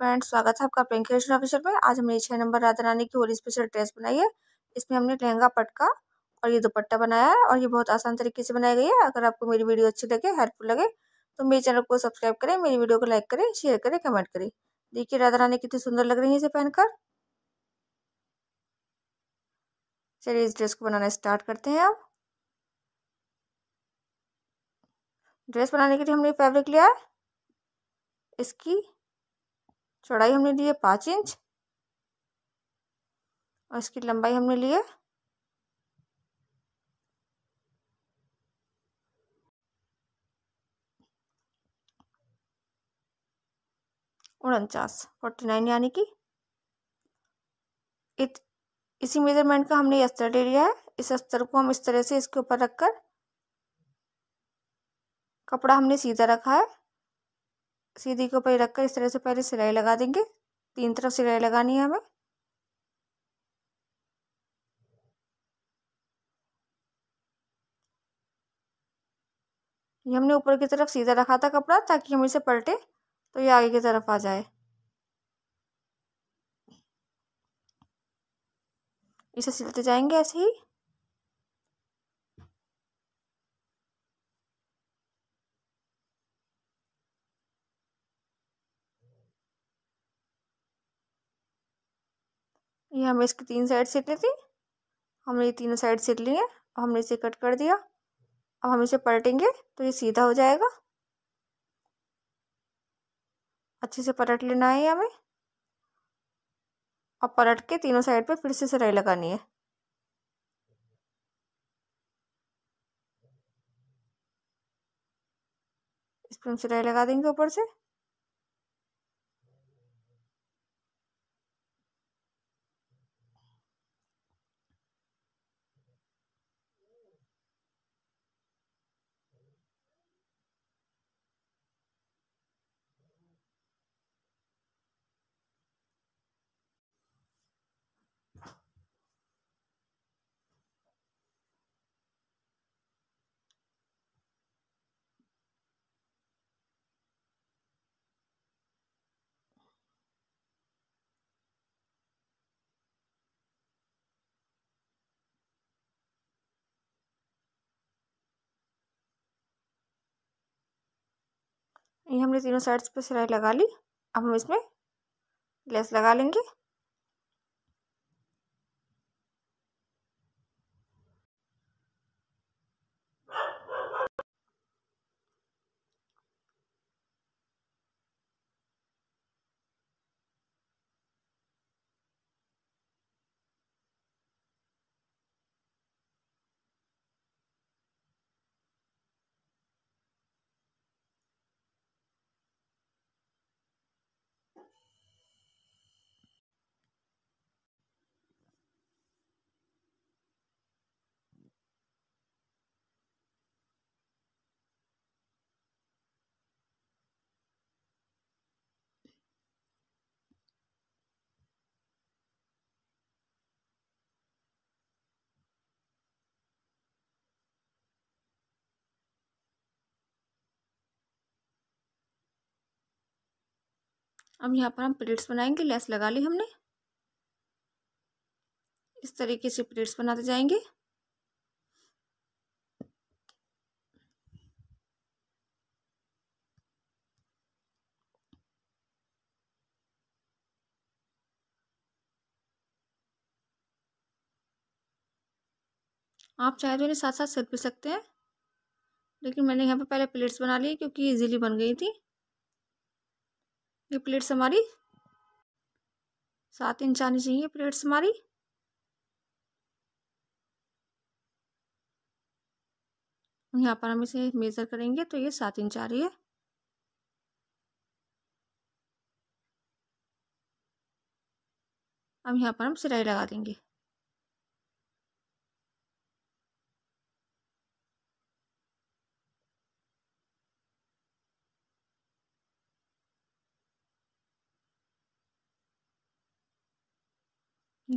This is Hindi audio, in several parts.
फ्रेंड्स स्वागत है आपका प्रियंका कृष्ण ऑफिशियल आज हमने छः नंबर राधा रानी की होली स्पेशल ड्रेस बनाई है इसमें हमने लहंगा पटका और ये दुपट्टा बनाया है और ये बहुत आसान तरीके से बनाई गई है अगर आपको मेरी वीडियो अच्छी लगे हेल्पफुल लगे तो मेरे चैनल को सब्सक्राइब करें मेरी वीडियो को लाइक करें शेयर करें कमेंट करें देखिए राधा रानी कितनी सुंदर लग रही है इसे पहनकर चलिए इस ड्रेस को बनाना स्टार्ट करते हैं आप ड्रेस बनाने के लिए हमने फैब्रिक लिया है इसकी चौड़ाई हमने लिए पाँच इंच और इसकी लंबाई हमने लिए उनचास फोर्टी नाइन यानी कि इत, इसी मेजरमेंट का हमने अस्तर ले लिया है इस अस्तर को हम इस तरह से इसके ऊपर रखकर कपड़ा हमने सीधा रखा है सीधी के ऊपर रखकर इस तरह से पहले सिलाई लगा देंगे तीन तरफ सिलाई लगानी है हमें ये हमने ऊपर की तरफ सीधा रखा था कपड़ा ताकि हम इसे पलटे तो ये आगे की तरफ आ जाए इसे सिलते जाएंगे ऐसे ही ये हमें इसकी तीन साइड सीटनी थी हमने ये तीनों साइड सीट है और हमने इसे कट कर दिया अब हम इसे पलटेंगे तो ये सीधा हो जाएगा अच्छे से पलट लेना है हमें और पलट के तीनों साइड पे फिर से सिलाई लगानी है इस पर हम सिलाई लगा देंगे ऊपर से ये हमने तीनों साइड्स पर सिलाई लगा ली अब हम इसमें लेस लगा लेंगे अब यहाँ पर हम प्लेट्स बनाएंगे लेस लगा ली हमने इस तरीके से प्लेट्स बनाते जाएंगे आप चाहे तो इन्हें साथ साथ सिल भी सकते हैं लेकिन मैंने यहाँ पर पहले प्लेट्स बना ली क्योंकि इजीली बन गई थी ये प्लेट्स हमारी सात इंच आनी चाहिए प्लेट्स हमारी यहाँ पर हम इसे मेज़र करेंगे तो ये सात इंच आ रही है अब यहाँ पर हम सिलाई लगा देंगे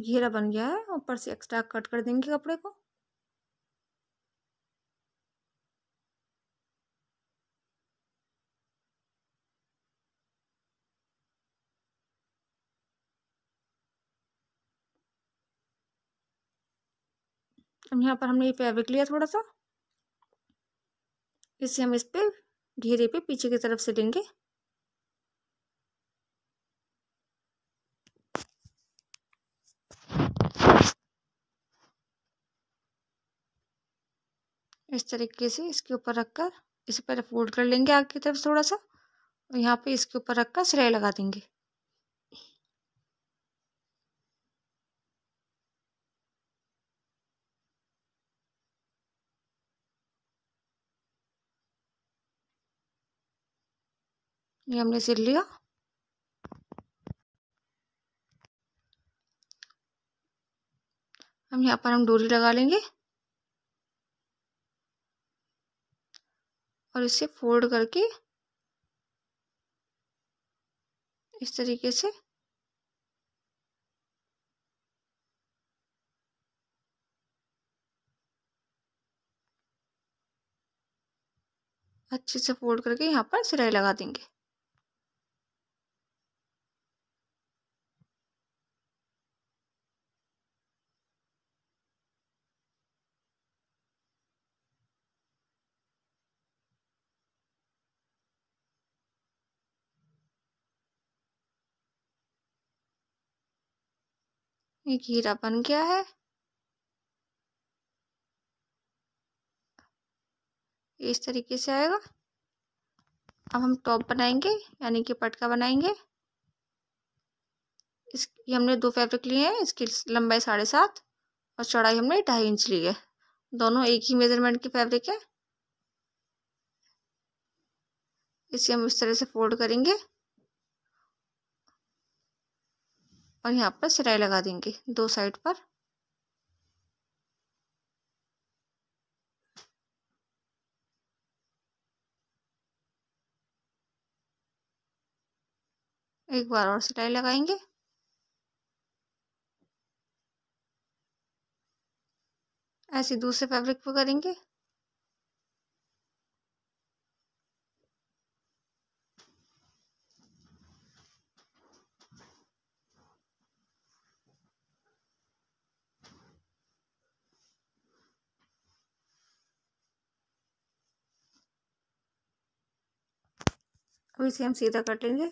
घेरा बन गया है ऊपर से एक्स्ट्रा कट कर देंगे कपड़े को अब यहाँ पर हमने ये फैब्रिक लिया थोड़ा सा इसे हम इस पर घेरे पे पीछे की तरफ से लेंगे इस तरीके से इसके ऊपर रख कर इसे पहले फोल्ड कर लेंगे आग की तरफ थोड़ा सा और यहाँ पे इसके ऊपर रख कर सिलाई लगा देंगे ये हमने सिल लिया हम यहाँ पर हम डोरी लगा लेंगे और इसे फोल्ड करके इस तरीके से अच्छे से फोल्ड करके यहाँ पर सिलाई लगा देंगे एक हीरा बन गया है इस तरीके से आएगा अब हम टॉप बनाएंगे यानी कि पटका बनाएंगे इस ये हमने दो फैब्रिक लिए हैं इसकी लंबाई साढ़े सात और चौड़ाई हमने ढाई इंच ली है दोनों एक ही मेजरमेंट की फैब्रिक है इसे हम इस तरह से फोल्ड करेंगे और यहाँ पर सिलाई लगा देंगे दो साइड पर एक बार और सिलाई लगाएंगे ऐसे दूसरे फैब्रिक पर करेंगे अब इसे हम सीधा कर लेंगे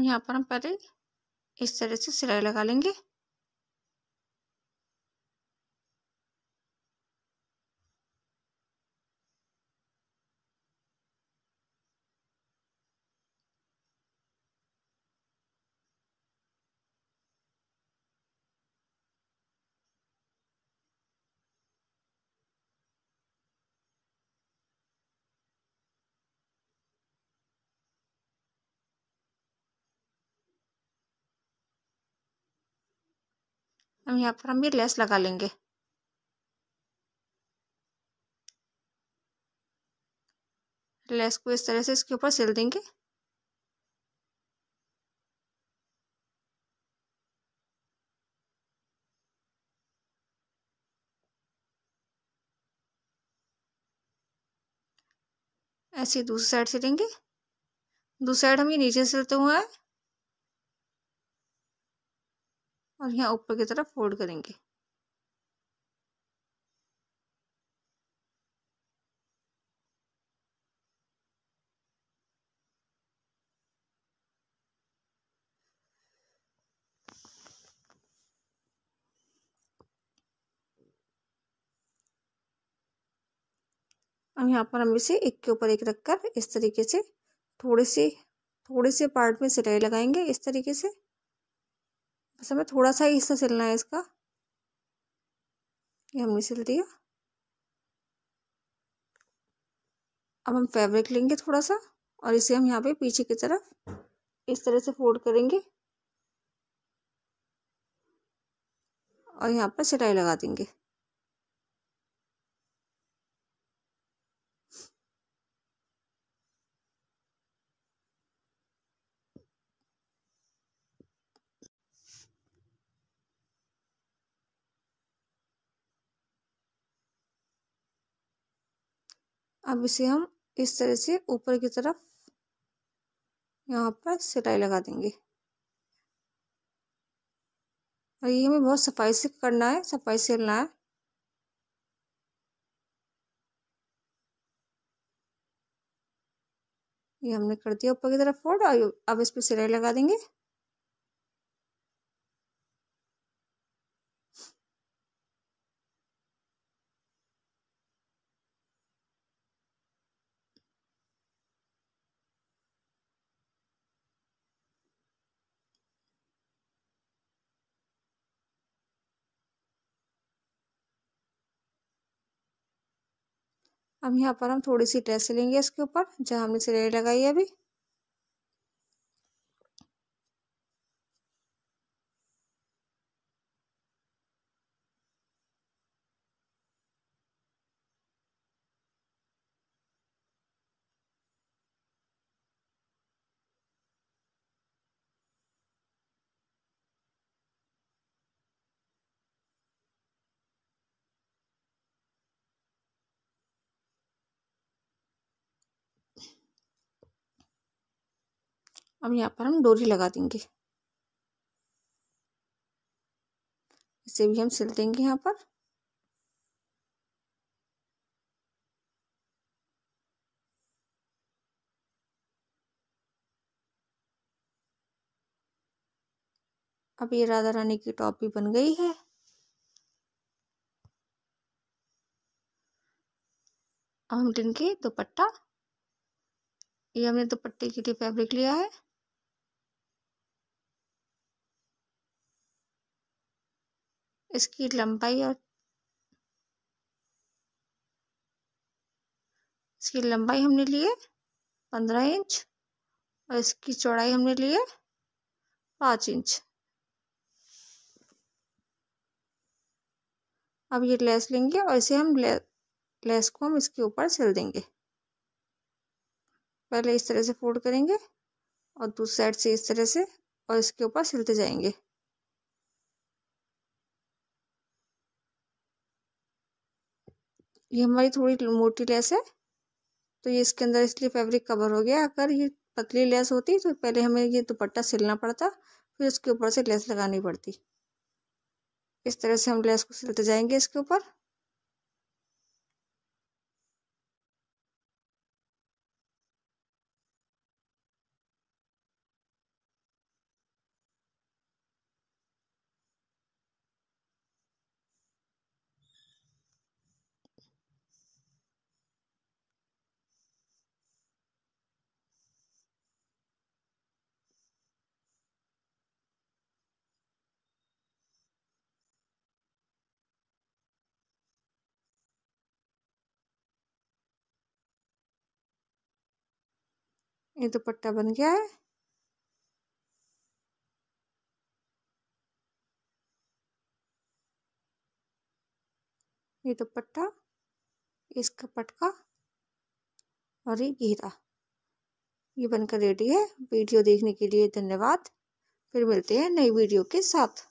यहाँ पर हम पहले इस तरह से सिलाई लगा लेंगे हम यहाँ पर हम ये लेस लगा लेंगे लेस को इस तरह से इसके ऊपर सिल देंगे ऐसे दूसरी साइड से लेंगे दूसरी साइड हम ये नीचे सिलते हुए और यहाँ ऊपर की तरफ फोल्ड करेंगे अब यहाँ पर हम इसे एक के ऊपर एक रखकर इस तरीके से थोड़े से थोड़े से पार्ट में सिलाई लगाएंगे इस तरीके से बस अच्छा, हमें थोड़ा सा हिस्सा सिलना है इसका ये हमने सिल दिया अब हम फैब्रिक लेंगे थोड़ा सा और इसे हम यहाँ पे पीछे की तरफ इस तरह से फोल्ड करेंगे और यहाँ पर सिलाई लगा देंगे अब इसे हम इस तरह से ऊपर की तरफ यहाँ पर सिलाई लगा देंगे और ये हमें बहुत सफाई से करना है सफाई से हिलना है ये हमने कर दिया ऊपर की तरफ फोल्ड और अब इस पर सिलाई लगा देंगे अब यहाँ पर हम थोड़ी सी ड्रेस लेंगे इसके ऊपर जहाँ हमने सिलाई लगाई है अभी अब यहाँ पर हम डोरी लगा देंगे इसे भी हम सिल देंगे यहाँ पर अब ये राधा रानी की टॉप भी बन गई है अब हम लेंगे दुपट्टा ये हमने दुपट्टे के लिए फैब्रिक लिया है इसकी लंबाई और इसकी लंबाई हमने लिए पंद्रह इंच और इसकी चौड़ाई हमने लिए पाँच इंच अब ये लेस लेंगे और इसे हम ले, लेस को हम इसके ऊपर सिल देंगे पहले इस तरह से फोल्ड करेंगे और दूसरी साइड से इस तरह से और इसके ऊपर सिलते जाएंगे ये हमारी थोड़ी मोटी लेस है तो ये इसके अंदर इसलिए फैब्रिक कवर हो गया अगर ये पतली लेस होती तो पहले हमें ये दुपट्टा सिलना पड़ता फिर उसके ऊपर से लेस लगानी पड़ती इस तरह से हम लेस को सिलते जाएंगे इसके ऊपर ये दुपट्टा बन गया है ये दुपट्टा इसका पटका और ये घेरा ये बनकर रेडी है वीडियो देखने के लिए धन्यवाद फिर मिलते हैं नई वीडियो के साथ